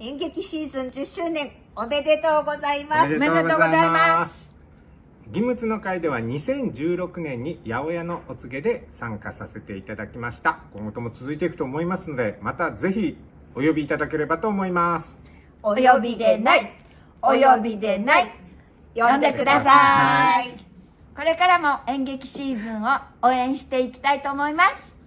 演劇シーズン10周年おめでとうございますおめでとうございます義務の会では2016年に八百屋のお告げで参加させていただきました今後とも続いていくと思いますのでまたぜひお呼びいただければと思いますお呼びでないお呼びでない呼んでくださいこれからも演劇シーズンを応援していきたいと思います